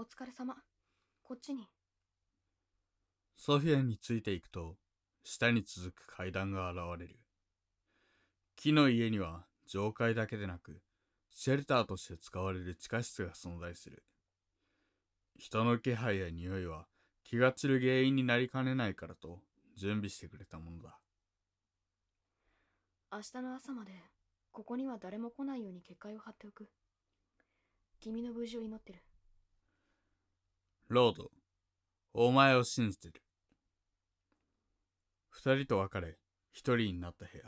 お疲れ様。こっちに。ソフィアについていくと、下に続く階段が現れる。木の家には上階だけでなく、シェルターとして使われる地下室が存在する。人の気配や匂いは気が散る原因になりかねないからと準備してくれたものだ。明日の朝までここには誰も来ないように結界を張っておく。君の無事を祈ってる。ロード、お前を信じてる。二人と別れ、一人になった部屋。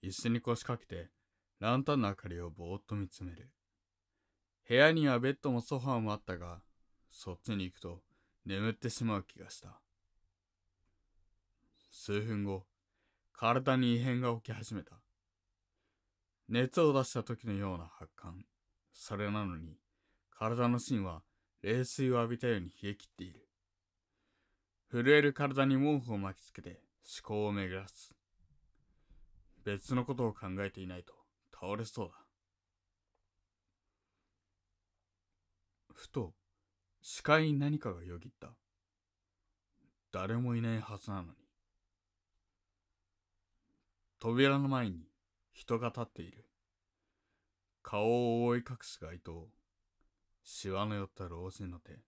一緒に腰掛けて、ランタンの明かりをぼーっと見つめる。部屋にはベッドもソファーもあったが、そっちに行くと眠ってしまう気がした。数分後、体に異変が起き始めた。熱を出した時のような発汗。それなのに、体の芯は冷水を浴びたように冷え切っている。震える体に毛布を巻きつけて思考を巡らす。別のことを考えていないと倒れそうだ。ふと、視界に何かがよぎった。誰もいないはずなのに。扉の前に人が立っている。顔を覆い隠す街灯。しわの寄った老人の手。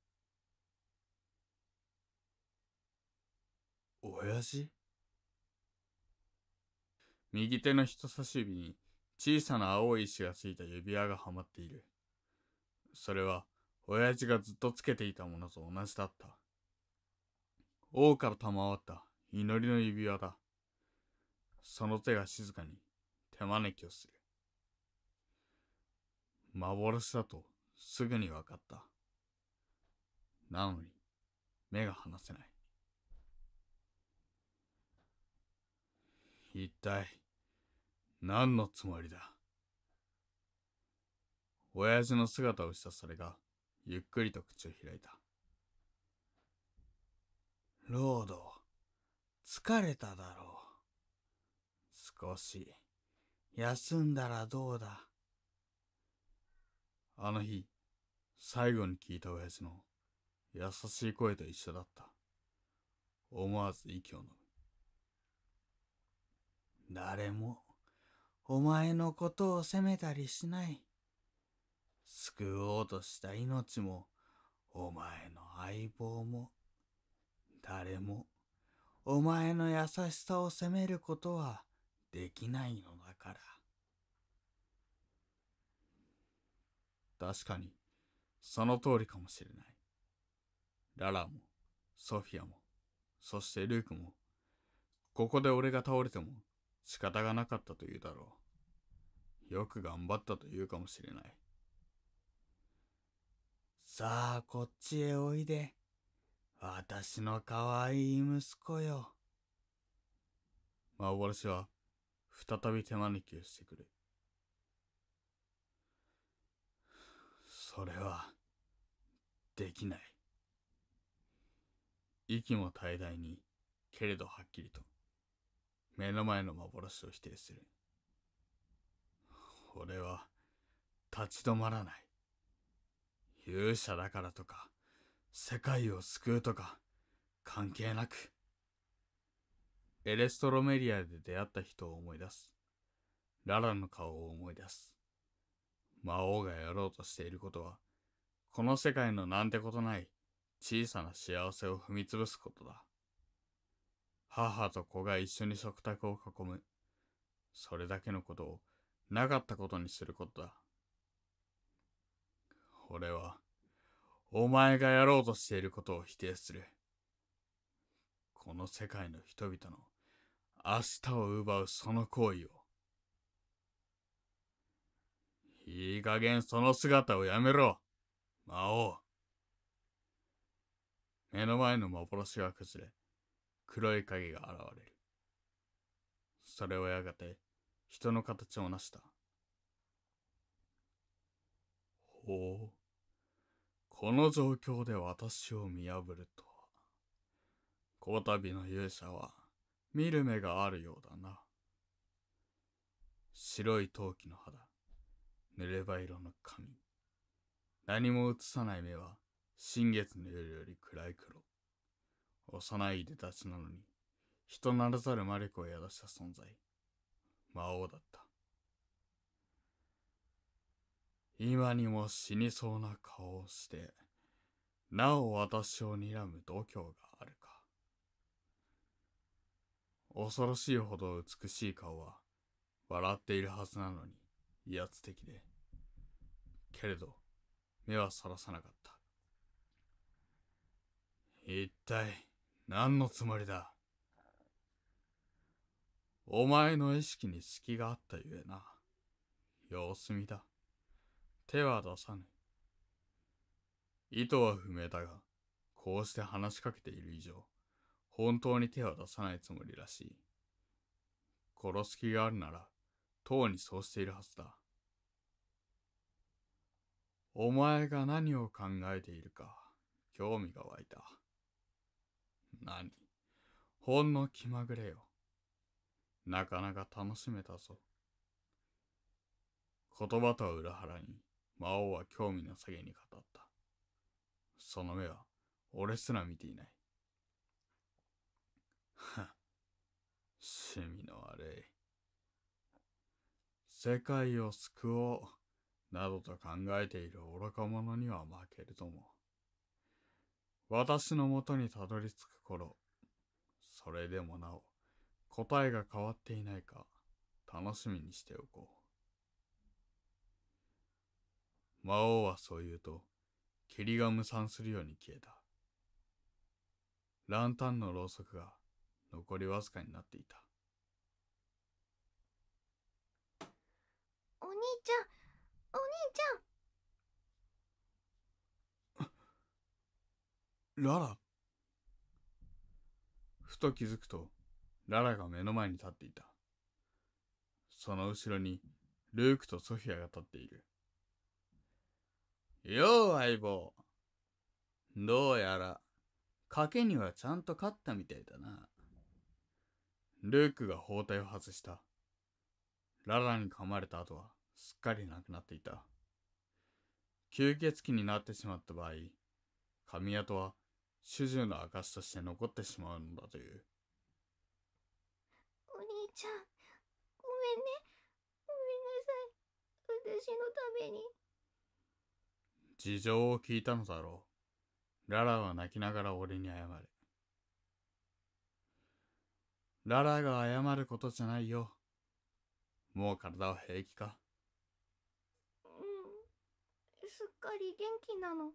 親父右手の人差し指に小さな青い石がついた指輪がはまっている。それは、親父がずっとつけていたものと同じだった。王から賜った祈りの指輪だ。その手が静かに手招きをする。幻だとすぐにわかった。なのに、目が離せない。一体、何のつもりだ親父の姿をしたそれが、ゆっくりと口を開いた。ロード、疲れただろう。少し、休んだらどうだあの日、最後に聞いた親父の優しい声と一緒だった。思わず息を飲む。誰も、お前のことを責めたりしない。救おうとした命も、お前の相棒も、誰も、お前の優しさを責めることはできないのだから。確かに、その通りかもしれない。ララも、ソフィアも、そしてルークも、ここで俺が倒れても仕方がなかったと言うだろう。よく頑張ったと言うかもしれない。さあ、こっちへおいで。私の可愛い息子よ。幻は、再び手招きをしてくる。それは、できない。息も怠大に、けれどはっきりと、目の前の幻を否定する。俺は、立ち止まらない。勇者だからとか、世界を救うとか、関係なく。エレストロメリアで出会った人を思い出す。ララの顔を思い出す。魔王がやろうとしていることは、この世界のなんてことない小さな幸せを踏みつぶすことだ。母と子が一緒に食卓を囲む。それだけのことをなかったことにすることだ。俺は、お前がやろうとしていることを否定する。この世界の人々の明日を奪うその行為を。いい加減その姿をやめろ、魔王。目の前の幻が崩れ、黒い影が現れる。それはやがて、人の形を成した。ほう。この状況で私を見破るとは。この度の勇者は、見る目があるようだな。白い陶器の肌。濡れ場色の髪。何も映さない目は、新月の夜より暗い黒。幼い出立ちなのに、人ならざる魔力を宿した存在。魔王だった。今にも死にそうな顔をして、なお私を睨む度胸があるか。恐ろしいほど美しい顔は、笑っているはずなのに、威圧的で、けれど、目はさらさなかった。一体、何のつもりだお前の意識に隙があったゆえな。様子見だ。手は出さぬ。意図は不明だが、こうして話しかけている以上、本当に手は出さないつもりらしい。殺す気があるなら、とうにそうしているはずだ。お前が何を考えているか、興味が湧いた。何ほんの気まぐれよ。なかなか楽しめたぞ。言葉とは裏腹に、魔王は興味の下げに語った。その目は、俺すら見ていない。世界を救おう、などと考えている愚か者には負けるとも。私のもとにたどり着く頃、それでもなお、答えが変わっていないか、楽しみにしておこう。魔王はそう言うと、霧が無散するように消えた。ランタンのろうそくが残りわずかになっていた。ちゃんお兄ちゃんララふと気づくとララが目の前に立っていたその後ろにルークとソフィアが立っているよう相棒どうやら賭けにはちゃんと勝ったみたいだなルークが包帯を外したララに噛まれた後はすっかりなくなっていた。吸血鬼になってしまった場合、髪跡は主従の証として残ってしまうのだという。お兄ちゃん、ごめんね。ごめんなさい。私のために。事情を聞いたのだろう。ララは泣きながら俺に謝れ。ララが謝ることじゃないよ。もう体は平気かかり元気なの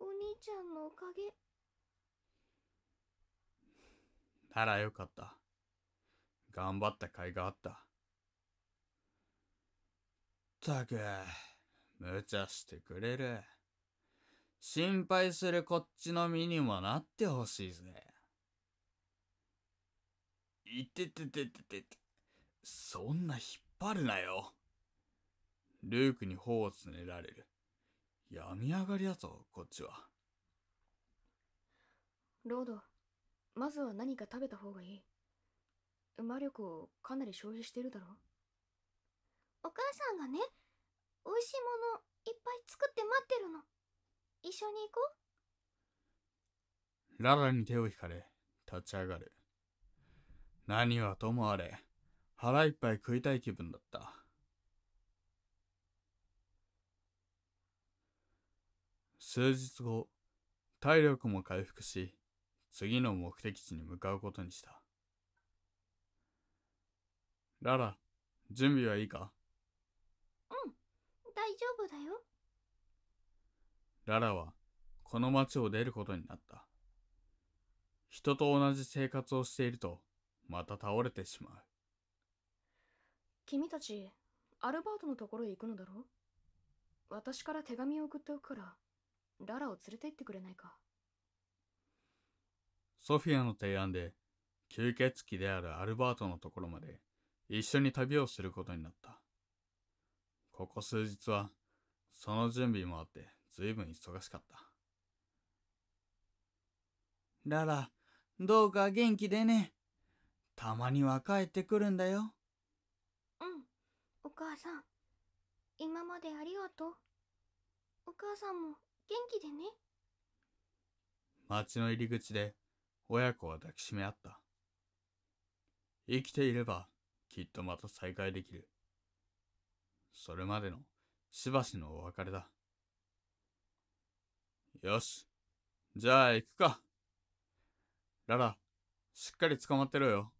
お兄ちゃんのおかげならよかった頑張った甲斐があったったく無茶してくれる心配するこっちの身にもなってほしいぜいててててててそんな引っ張るなよルークに頬をつねられる病み上がりだぞ、こっちは。ロード、まずは何か食べた方がいい。馬力をかなり消費してるだろ。お母さんがね、美味しいものいっぱい作って待ってるの。一緒に行こう。ララに手を引かれ、立ち上がる。何はともあれ、腹いっぱい食いたい気分だった。数日後、体力も回復し、次の目的地に向かうことにした。ララ、準備はいいかうん、大丈夫だよ。ララは、この町を出ることになった。人と同じ生活をしていると、また倒れてしまう。君たち、アルバートのところへ行くのだろう私から手紙を送っておくから、ララを連れて行ってくれないかソフィアの提案で吸血鬼であるアルバートのところまで一緒に旅をすることになったここ数日はその準備もあってずいぶん忙しかったララどうか元気でねたまには帰ってくるんだようんお母さん今までありがとうお母さんも元気でね。町の入り口で親子は抱きしめ合った。生きていればきっとまた再会できる。それまでのしばしのお別れだ。よし。じゃあ行くか。ララ、しっかり捕まってろよ。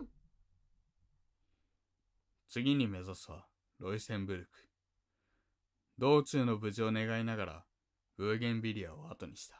うん。次に目指すはロイセンブルク。道中の無事を願いながら、ブーゲンビリアを後にした。